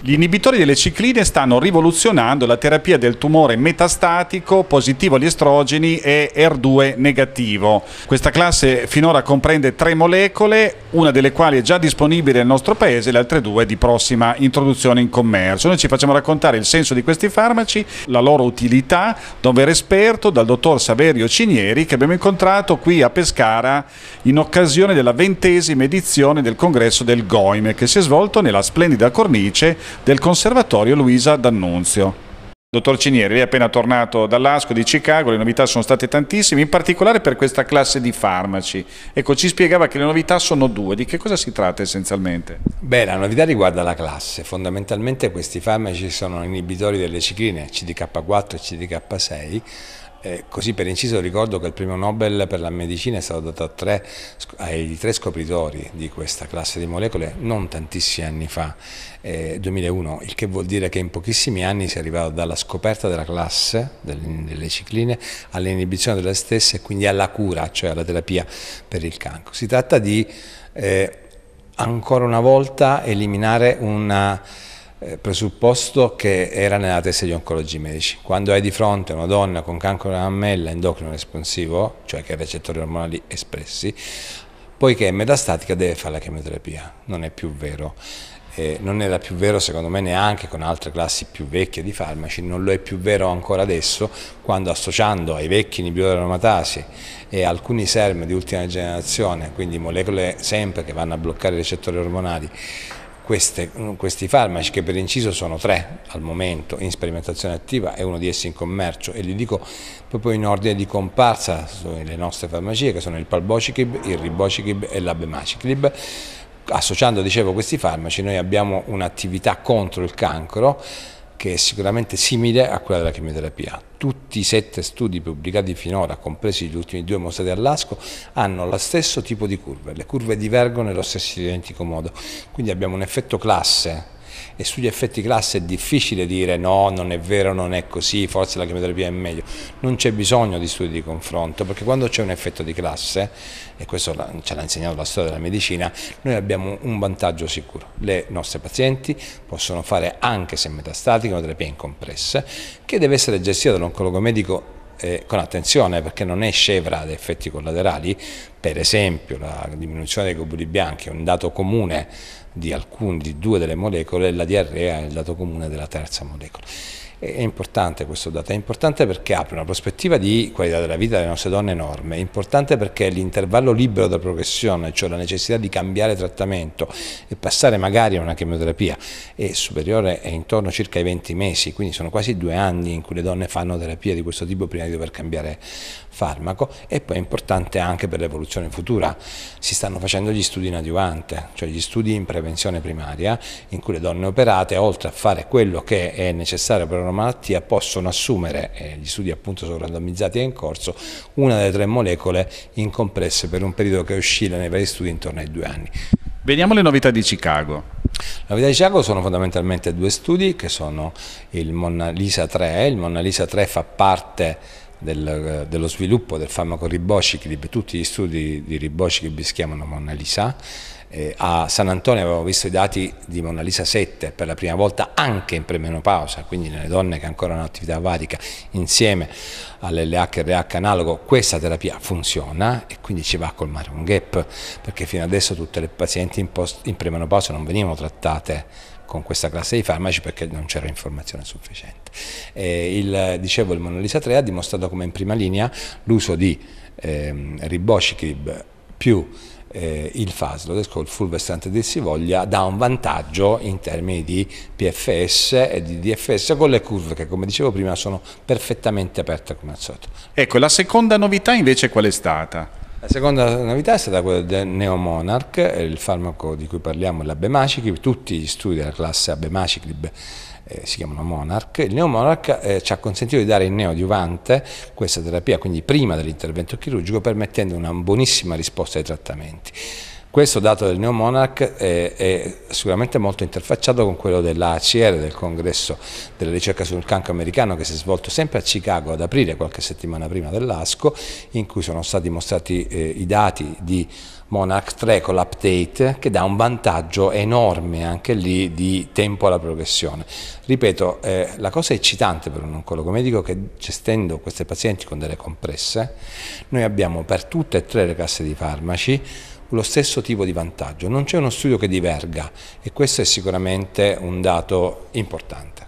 Gli inibitori delle cicline stanno rivoluzionando la terapia del tumore metastatico positivo agli estrogeni e R2 negativo. Questa classe finora comprende tre molecole, una delle quali è già disponibile nel nostro paese, le altre due di prossima introduzione in commercio. Noi ci facciamo raccontare il senso di questi farmaci, la loro utilità, da un vero esperto, dal dottor Saverio Cinieri, che abbiamo incontrato qui a Pescara in occasione della ventesima edizione del congresso del GOIME, che si è svolto nella splendida cornice del Conservatorio Luisa D'Annunzio. Dottor Cinieri, lei è appena tornato dall'ASCO di Chicago, le novità sono state tantissime, in particolare per questa classe di farmaci. Ecco, ci spiegava che le novità sono due, di che cosa si tratta essenzialmente? Beh, la novità riguarda la classe, fondamentalmente questi farmaci sono inibitori delle cicline CDK4 e CDK6, eh, così per inciso ricordo che il premio Nobel per la medicina è stato dato a tre, ai tre scopritori di questa classe di molecole non tantissimi anni fa, eh, 2001, il che vuol dire che in pochissimi anni si è arrivato dalla scoperta della classe, delle, delle cicline, all'inibizione delle stesse e quindi alla cura, cioè alla terapia per il cancro. Si tratta di eh, ancora una volta eliminare una eh, presupposto che era nella testa di oncologi medici. Quando hai di fronte una donna con cancro della mammella endocrino responsivo, cioè che ha recettori ormonali espressi, poiché è metastatica deve fare la chemioterapia, non è più vero. Eh, non era più vero secondo me neanche con altre classi più vecchie di farmaci, non lo è più vero ancora adesso quando associando ai vecchi inibitori e alcuni SERM di ultima generazione, quindi molecole sempre che vanno a bloccare i recettori ormonali queste, mm, questi farmaci, che per inciso sono tre al momento in sperimentazione attiva e uno di essi in commercio, e li dico proprio in ordine di comparsa sulle nostre farmacie, che sono il palbocicib, il ribocicib e l'Abemaciclib. Associando, dicevo, questi farmaci, noi abbiamo un'attività contro il cancro, che è sicuramente simile a quella della chemioterapia. Tutti i sette studi pubblicati finora, compresi gli ultimi due mostrati all'ASCO, hanno lo stesso tipo di curve, le curve divergono nello stesso identico modo, quindi abbiamo un effetto classe e sugli effetti classe è difficile dire no, non è vero, non è così, forse la chemioterapia è meglio. Non c'è bisogno di studi di confronto, perché quando c'è un effetto di classe, e questo ce l'ha insegnato la storia della medicina, noi abbiamo un vantaggio sicuro. Le nostre pazienti possono fare, anche se metastatiche, una terapia incompressa, che deve essere gestita dall'oncologo medico eh, con attenzione perché non è scevra da effetti collaterali, per esempio la diminuzione dei globuli bianchi è un dato comune di, alcuni, di due delle molecole, la diarrea è il dato comune della terza molecola. È importante questo dato, è importante perché apre una prospettiva di qualità della vita delle nostre donne enorme, è importante perché l'intervallo libero da progressione, cioè la necessità di cambiare trattamento e passare magari a una chemioterapia è superiore è intorno circa ai 20 mesi, quindi sono quasi due anni in cui le donne fanno terapia di questo tipo prima di dover cambiare farmaco e poi è importante anche per l'evoluzione futura, si stanno facendo gli studi in adiuvante, cioè gli studi in prevenzione primaria in cui le donne operate oltre a fare quello che è necessario per una una malattia possono assumere, eh, gli studi appunto sono randomizzati e in corso, una delle tre molecole incompresse per un periodo che oscilla nei vari studi intorno ai due anni. Vediamo le novità di Chicago. La novità di Chicago sono fondamentalmente due studi che sono il Mona Lisa 3, il Mona Lisa 3 fa parte del, eh, dello sviluppo del farmaco ribociclib, tutti gli studi di ribociclib si chiamano Mona Lisa eh, a San Antonio avevamo visto i dati di Mona Lisa 7 per la prima volta anche in premenopausa, quindi nelle donne che ancora hanno attività avarica insieme all'LHRH analogo, questa terapia funziona e quindi ci va a colmare un gap perché fino adesso tutte le pazienti in, post, in premenopausa non venivano trattate con questa classe di farmaci perché non c'era informazione sufficiente. Eh, il, dicevo, il Monolisa 3 ha dimostrato come in prima linea l'uso di ehm, ribociclib più eh, il Faslodesco, il full versante si voglia, dà un vantaggio in termini di PFS e di DFS con le curve che come dicevo prima sono perfettamente aperte come al solito. Ecco, la seconda novità invece qual è stata? La seconda novità è stata quella del Neomonarch, il farmaco di cui parliamo è l'Abemacic, tutti gli studi della classe Abemacic eh, si chiamano Monarch, il Neomonarch eh, ci ha consentito di dare in neoadiuvante questa terapia, quindi prima dell'intervento chirurgico, permettendo una buonissima risposta ai trattamenti. Questo dato del New Monarch è, è sicuramente molto interfacciato con quello dell'ACR, del congresso della ricerca sul cancro americano che si è svolto sempre a Chicago ad aprile, qualche settimana prima dell'ASCO, in cui sono stati mostrati eh, i dati di Monarch 3 con l'update che dà un vantaggio enorme anche lì di tempo alla progressione. Ripeto, eh, la cosa eccitante per un oncologo medico è che gestendo questi pazienti con delle compresse, noi abbiamo per tutte e tre le casse di farmaci lo stesso tipo di vantaggio. Non c'è uno studio che diverga e questo è sicuramente un dato importante.